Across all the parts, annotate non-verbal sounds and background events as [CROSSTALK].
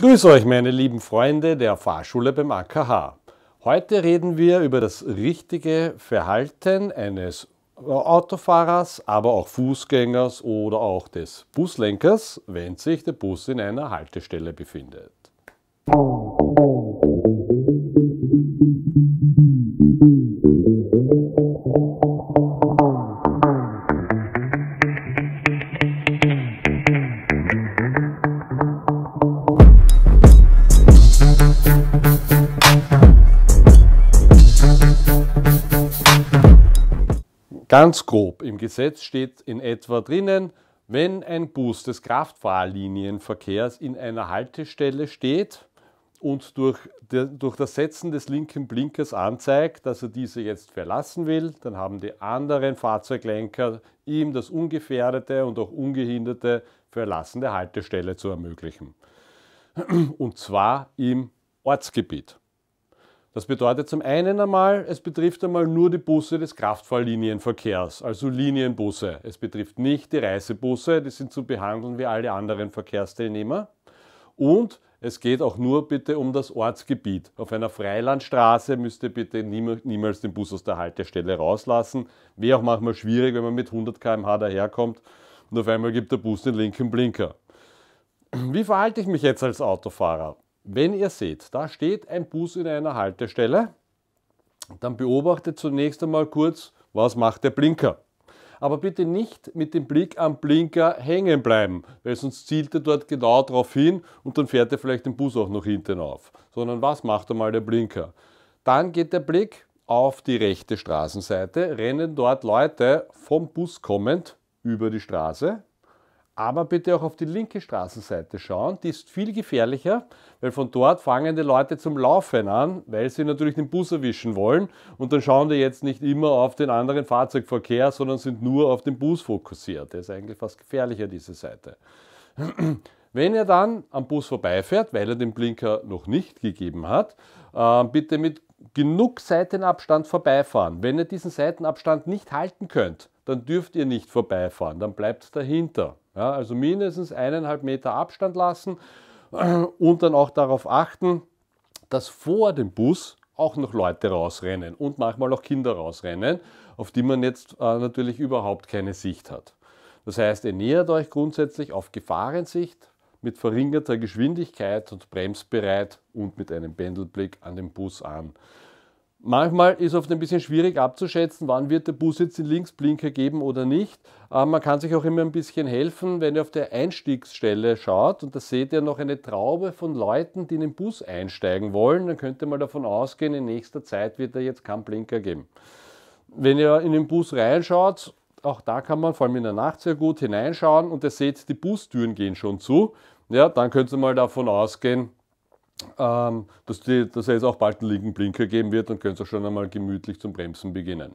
grüße euch, meine lieben Freunde der Fahrschule beim AKH. Heute reden wir über das richtige Verhalten eines Autofahrers, aber auch Fußgängers oder auch des Buslenkers, wenn sich der Bus in einer Haltestelle befindet. Ganz grob im Gesetz steht in etwa drinnen, wenn ein Bus des Kraftfahrlinienverkehrs in einer Haltestelle steht und durch, durch das Setzen des linken Blinkers anzeigt, dass er diese jetzt verlassen will, dann haben die anderen Fahrzeuglenker ihm das ungefährdete und auch ungehinderte Verlassen der Haltestelle zu ermöglichen. Und zwar im Ortsgebiet. Das bedeutet zum einen einmal, es betrifft einmal nur die Busse des Kraftfahrlinienverkehrs, also Linienbusse. Es betrifft nicht die Reisebusse, die sind zu behandeln wie alle anderen Verkehrsteilnehmer. Und es geht auch nur bitte um das Ortsgebiet. Auf einer Freilandstraße müsst ihr bitte niemals den Bus aus der Haltestelle rauslassen. Wäre auch manchmal schwierig, wenn man mit 100 km/h daherkommt und auf einmal gibt der Bus den linken Blinker. Wie verhalte ich mich jetzt als Autofahrer? wenn ihr seht, da steht ein Bus in einer Haltestelle, dann beobachtet zunächst einmal kurz, was macht der Blinker. Aber bitte nicht mit dem Blick am Blinker hängen bleiben, weil sonst zielt er dort genau darauf hin und dann fährt er vielleicht den Bus auch noch hinten auf. Sondern was macht einmal der Blinker? Dann geht der Blick auf die rechte Straßenseite, rennen dort Leute vom Bus kommend über die Straße, aber bitte auch auf die linke Straßenseite schauen. Die ist viel gefährlicher, weil von dort fangen die Leute zum Laufen an, weil sie natürlich den Bus erwischen wollen. Und dann schauen die jetzt nicht immer auf den anderen Fahrzeugverkehr, sondern sind nur auf den Bus fokussiert. Der ist eigentlich fast gefährlicher, diese Seite. [CLEARS THROAT] Wenn er dann am Bus vorbeifährt, weil er den Blinker noch nicht gegeben hat, ähm, bitte mit genug Seitenabstand vorbeifahren. Wenn ihr diesen Seitenabstand nicht halten könnt, dann dürft ihr nicht vorbeifahren, dann bleibt dahinter. Ja, also mindestens eineinhalb Meter Abstand lassen [CLEARS THROAT] und dann auch darauf achten, dass vor dem Bus auch noch Leute rausrennen und manchmal auch Kinder rausrennen, auf die man jetzt äh, natürlich überhaupt keine Sicht hat. Das heißt, ihr nähert euch grundsätzlich auf Gefahrensicht mit verringerter Geschwindigkeit und bremsbereit und mit einem Pendelblick an den Bus an. Manchmal ist oft ein bisschen schwierig abzuschätzen, wann wird der Bus jetzt den Linksblinker geben oder nicht. Aber man kann sich auch immer ein bisschen helfen, wenn ihr auf der Einstiegsstelle schaut und da seht ihr noch eine Traube von Leuten, die in den Bus einsteigen wollen. Dann könnt ihr mal davon ausgehen, in nächster Zeit wird er jetzt keinen Blinker geben. Wenn ihr in den Bus reinschaut, auch da kann man vor allem in der Nacht sehr gut hineinschauen und ihr seht, die Bustüren gehen schon zu. Ja, dann könnt ihr mal davon ausgehen, ähm, dass, die, dass er jetzt auch bald einen linken Blinker geben wird und könnt auch schon einmal gemütlich zum Bremsen beginnen.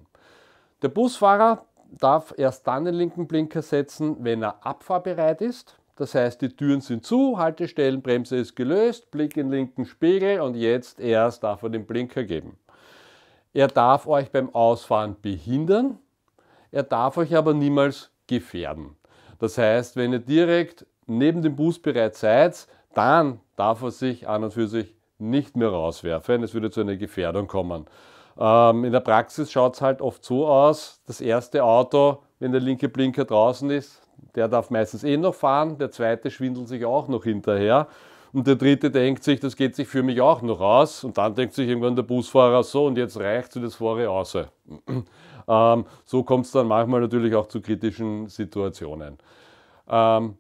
Der Busfahrer darf erst dann den linken Blinker setzen, wenn er abfahrbereit ist. Das heißt, die Türen sind zu, Haltestellenbremse ist gelöst, Blick in den linken Spiegel und jetzt erst darf er den Blinker geben. Er darf euch beim Ausfahren behindern, er darf euch aber niemals gefährden. Das heißt, wenn ihr direkt neben dem Bus bereits seid, dann darf er sich an und für sich nicht mehr rauswerfen. Es würde zu einer Gefährdung kommen. Ähm, in der Praxis schaut es halt oft so aus, das erste Auto, wenn der linke Blinker draußen ist, der darf meistens eh noch fahren, der zweite schwindelt sich auch noch hinterher und der dritte denkt sich, das geht sich für mich auch noch aus und dann denkt sich irgendwann der Busfahrer so und jetzt reicht es, das fahre ich raus. [CLEARS THROAT] ähm, so kommt es dann manchmal natürlich auch zu kritischen Situationen. Ähm,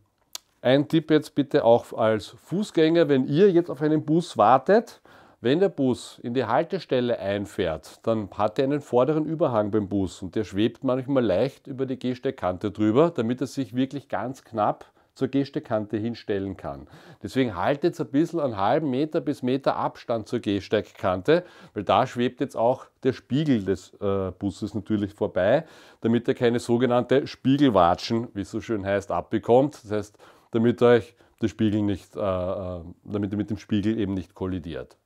ein Tipp jetzt bitte auch als Fußgänger, wenn ihr jetzt auf einen Bus wartet, wenn der Bus in die Haltestelle einfährt, dann hat er einen vorderen Überhang beim Bus und der schwebt manchmal leicht über die Gehsteigkante drüber, damit er sich wirklich ganz knapp zur Gehsteigkante hinstellen kann. Deswegen haltet ein bisschen einen halben Meter bis Meter Abstand zur Gehsteigkante, weil da schwebt jetzt auch der Spiegel des äh, Busses natürlich vorbei, damit er keine sogenannte Spiegelwatschen, wie es so schön heißt, abbekommt. Das heißt, damit euch der Spiegel nicht, äh, äh, damit ihr mit dem Spiegel eben nicht kollidiert.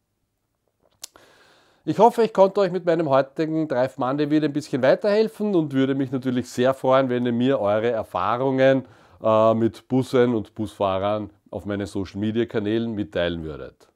Ich hoffe, ich konnte euch mit meinem heutigen Drive Monday wieder ein bisschen weiterhelfen und würde mich natürlich sehr freuen, wenn ihr mir eure Erfahrungen äh, mit Bussen und Busfahrern auf meinen Social Media Kanälen mitteilen würdet.